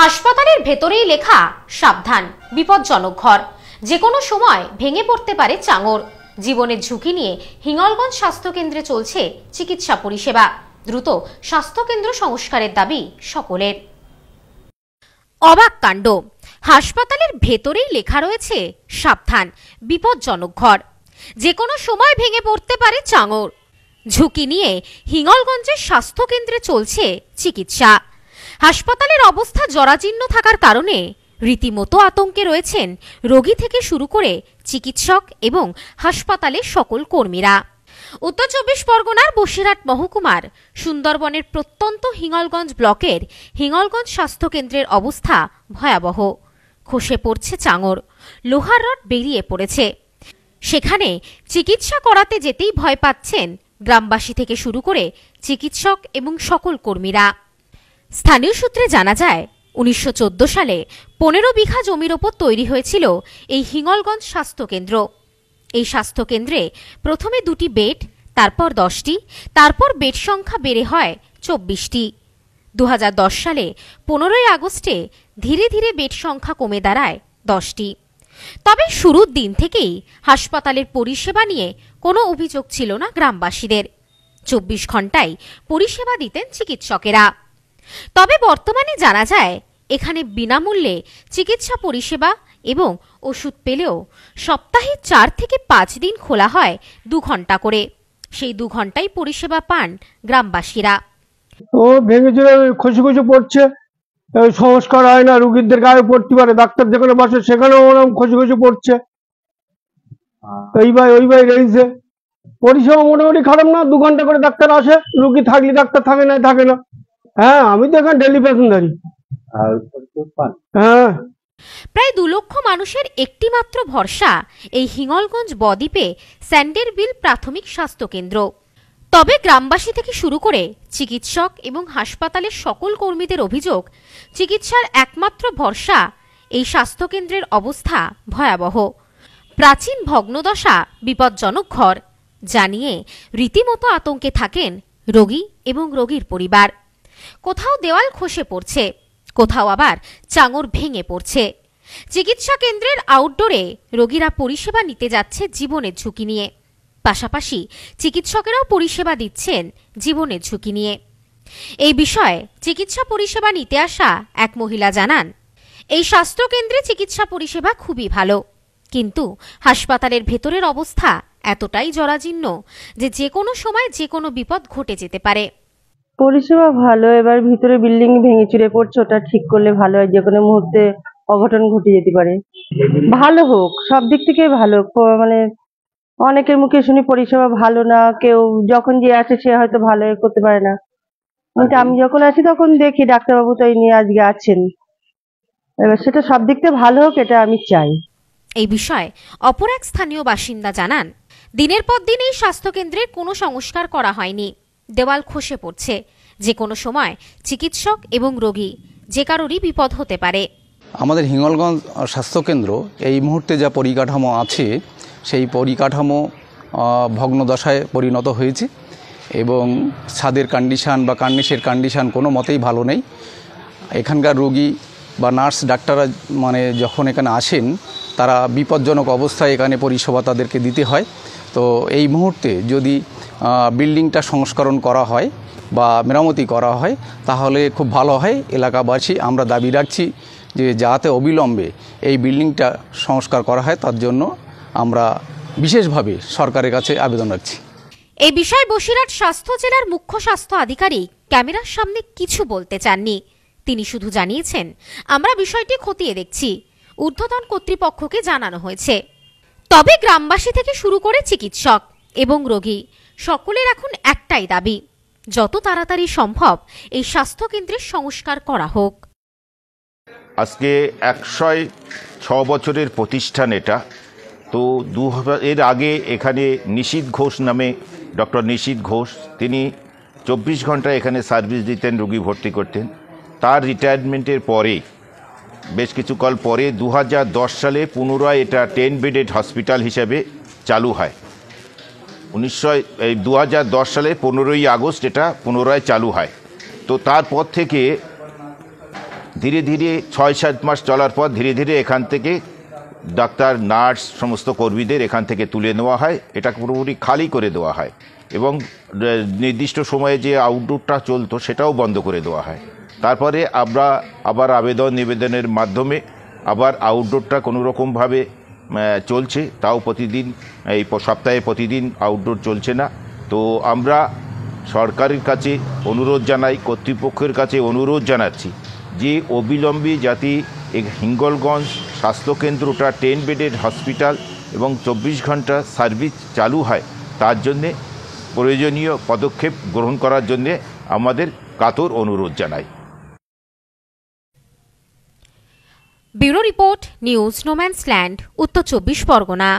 হাসপাতালের ভেতরেই লেখা সাবধান বিপজ্জনক ঘর যে কোনো সময় ভেঙে পড়তে পারে চাঙর জীবনের ঝুঁকি নিয়ে হিঙ্গলগঞ্জ স্বাস্থ্যকেন্দ্রে চলছে চিকিৎসা পরিষেবা দ্রুত স্বাস্থ্যকেন্দ্র সংস্কারের দাবি সকলের অবাক কাণ্ড হাসপাতালের ভেতরেই লেখা রয়েছে সাবধান বিপজ্জনক ঘর যে কোনো সময় ভেঙে পড়তে পারে চাঙর ঝুঁকি নিয়ে হিঙ্গলগঞ্জের স্বাস্থ্যকেন্দ্রে চলছে চিকিৎসা হাসপাতালের অবস্থা জরাজীর্ণ থাকার কারণে রীতিমতো আতঙ্কে রয়েছেন রোগী থেকে শুরু করে চিকিৎসক এবং হাসপাতালের সকল কর্মীরা উত্তর চব্বিশ পরগনার বসিরহাট মহকুমার সুন্দরবনের প্রত্যন্ত হিঙ্গলগঞ্জ ব্লকের হিঙ্গলগঞ্জ স্বাস্থ্যকেন্দ্রের অবস্থা ভয়াবহ খসে পড়ছে চাঙর লোহার রড বেরিয়ে পড়েছে সেখানে চিকিৎসা করাতে যেতেই ভয় পাচ্ছেন গ্রামবাসী থেকে শুরু করে চিকিৎসক এবং সকল কর্মীরা স্থানীয় সূত্রে জানা যায় উনিশশো সালে পনেরো বিঘা জমির ওপর তৈরি হয়েছিল এই হিঙ্গলগঞ্জ স্বাস্থ্যকেন্দ্র এই স্বাস্থ্যকেন্দ্রে প্রথমে দুটি বেড তারপর দশটি তারপর বেড সংখ্যা বেড়ে হয় চব্বিশটি দু সালে পনেরোই আগস্টে ধীরে ধীরে বেড সংখ্যা কমে দাঁড়ায় দশটি তবে শুরুর দিন থেকেই হাসপাতালের পরিষেবা নিয়ে কোনো অভিযোগ ছিল না গ্রামবাসীদের চব্বিশ ঘন্টায় পরিষেবা দিতেন চিকিৎসকেরা তবে বর্তমানে জানা যায় এখানে বিনামূল্যে চিকিৎসা পরিষেবা এবং ওষুধ পেলেও সপ্তাহে চার থেকে পাঁচ দিন খোলা হয় দু ঘন্টা করে সেই দু ঘন্টাই পরিষেবা পান গ্রামবাসীরা ও ভেঙেছিল খুশি খুশি পড়ছে সংস্কার হয় না রুগীদের গায়ে পড়তে পারে ডাক্তার যেখানে বসে সেখানেও ওরকম খুশি খুশি পড়ছে এই ভাই ওই ভাই রয়েছে পরিষেবা মোটামুটি খারাপ না দু ঘন্টা করে ডাক্তার আসে রুগী থাকলে ডাক্তার থাকে না থাকে না হ্যাঁ আমি তো এখন ডেলি প্যাসেঞ্জারি হ্যাঁ প্রায় দু লক্ষ মানুষের একটি মাত্র ভরসা এই হিঙ্গলগঞ্জ বদ্বীপে স্যান্ডের বিল প্রাথমিক স্বাস্থ্যকেন্দ্র তবে গ্রামবাসী থেকে শুরু করে চিকিৎসক এবং হাসপাতালের সকল কর্মীদের অভিযোগ চিকিৎসার একমাত্র ভরসা এই স্বাস্থ্যকেন্দ্রের অবস্থা ভয়াবহ প্রাচীন ভগ্নদশা বিপজ্জনক ঘর জানিয়ে রীতিমতো আতঙ্কে থাকেন রোগী এবং রোগীর পরিবার কোথাও দেওয়াল খসে পড়ছে কোথাও আবার চাঙর ভেঙে পড়ছে চিকিৎসা কেন্দ্রের আউটডোরে রোগীরা পরিষেবা নিতে যাচ্ছে জীবনের ঝুঁকি নিয়ে পাশাপাশি চিকিৎসকেরাও পরিষেবা দিচ্ছেন জীবনের ঝুঁকি নিয়ে এই বিষয়ে চিকিৎসা পরিষেবা নিতে আসা এক মহিলা জানান এই স্বাস্থ্যকেন্দ্রে চিকিৎসা পরিষেবা খুবই ভালো কিন্তু হাসপাতালের ভেতরের অবস্থা এতটাই জরাজীর্ণ যে যে কোনো সময় যে কোনো বিপদ ঘটে যেতে পারে পরিষেবা ভালো এবার ভিতরে বিল্ডিং ভেঙে চুরে পড়ছে ওটা ঠিক করলে ভালো হয় যে কোনো মুহূর্তে অঘটন ঘটে যেতে পারে ভালো হোক সব দিক থেকে ভালো মানে অনেকের মুখে শুনি পরিষেবা ভালো না কেউ যখন যে আসে সে হয়তো ভালো করতে পারে না কিন্তু আমি যখন আসি তখন দেখি ডাক্তারবাবু তো এই নিয়ে আজকে আছেন এবার সেটা সব দিক থেকে ভালো হোক এটা আমি চাই এই বিষয়ে অপর এক স্থানীয় বাসিন্দা জানান দিনের পর দিন এই স্বাস্থ্যকেন্দ্রের কোনো সংস্কার করা হয়নি দেওয়াল খসে পড়ছে যে কোনো সময় চিকিৎসক এবং রোগী যে কারোরই বিপদ হতে পারে আমাদের হিঙ্গলগঞ্জ স্বাস্থ্যকেন্দ্র এই মুহূর্তে যা পরিকাঠামো আছে সেই পরিকাঠামো ভগ্নদশায় পরিণত হয়েছে এবং ছাদের কন্ডিশান বা কার্নিশের কন্ডিশান কোনো মতেই ভালো নেই এখানকার রোগী বা নার্স ডাক্তাররা মানে যখন এখানে আসেন তারা বিপজ্জনক অবস্থায় এখানে পরিষেবা তাদেরকে দিতে হয় তো এই মুহূর্তে যদি বিল্ডিংটা সংস্করণ করা হয় বা মেরামতি করা হয় তাহলে খুব ভালো হয় এলাকাবাসী আমরা দাবি রাখছি যে যাতে অবিলম্বে এই বিল্ডিংটা সংস্কার করা হয় তার জন্য আমরা বিশেষভাবে সরকারের কাছে আবেদন রাখছি এই বিষয়ে বসিরহাট স্বাস্থ্য জেলার মুখ্য স্বাস্থ্য আধিকারিক ক্যামেরার সামনে কিছু বলতে চাননি তিনি শুধু জানিয়েছেন আমরা বিষয়টি খতিয়ে দেখছি ঊর্ধ্বতন কর্তৃপক্ষকে জানানো হয়েছে তবে গ্রামবাসী থেকে শুরু করে চিকিৎসক এবং রোগী সকলের এখন একটাই দাবি যত তাড়াতাড়ি সম্ভব এই স্বাস্থ্যকেন্দ্রের সংস্কার করা হোক আজকে একশয় ছ বছরের প্রতিষ্ঠান এটা তো দু এর আগে এখানে নিশীত ঘোষ নামে ডক্টর নিশীত ঘোষ তিনি চব্বিশ ঘন্টা এখানে সার্ভিস দিতেন রুগী ভর্তি করতেন তার রিটায়ারমেন্টের পরে বেশ কিছুকাল পরে দু সালে পুনরায় এটা টেন বেডেড হসপিটাল হিসেবে চালু হয় উনিশশো এই দু সালে পনেরোই আগস্ট এটা পুনরায় চালু হয় তো তারপর থেকে ধীরে ধীরে ছয় সাত মাস চলার পর ধীরে ধীরে এখান থেকে ডাক্তার নার্স সমস্ত কর্মীদের এখান থেকে তুলে নেওয়া হয় এটা পুরোপুরি খালি করে দেওয়া হয় এবং নির্দিষ্ট সময়ে যে আউটডোরটা চলতো সেটাও বন্ধ করে দেওয়া হয় তারপরে আমরা আবার আবেদন নিবেদনের মাধ্যমে আবার আউটডোরটা কোনোরকমভাবে চলছে তাও প্রতিদিন এই সপ্তাহে প্রতিদিন আউটডোর চলছে না তো আমরা সরকারের কাছে অনুরোধ জানাই কর্তৃপক্ষের কাছে অনুরোধ জানাচ্ছি যে অবিলম্বে যাতে হিঙ্গলগঞ্জ স্বাস্থ্যকেন্দ্রটা টেন বেডেড হসপিটাল এবং চব্বিশ ঘন্টা সার্ভিস চালু হয় তার জন্যে প্রয়োজনীয় পদক্ষেপ গ্রহণ করার জন্যে আমাদের কাতর অনুরোধ জানাই bureau report news no man's land Uttar Chabbish Pargana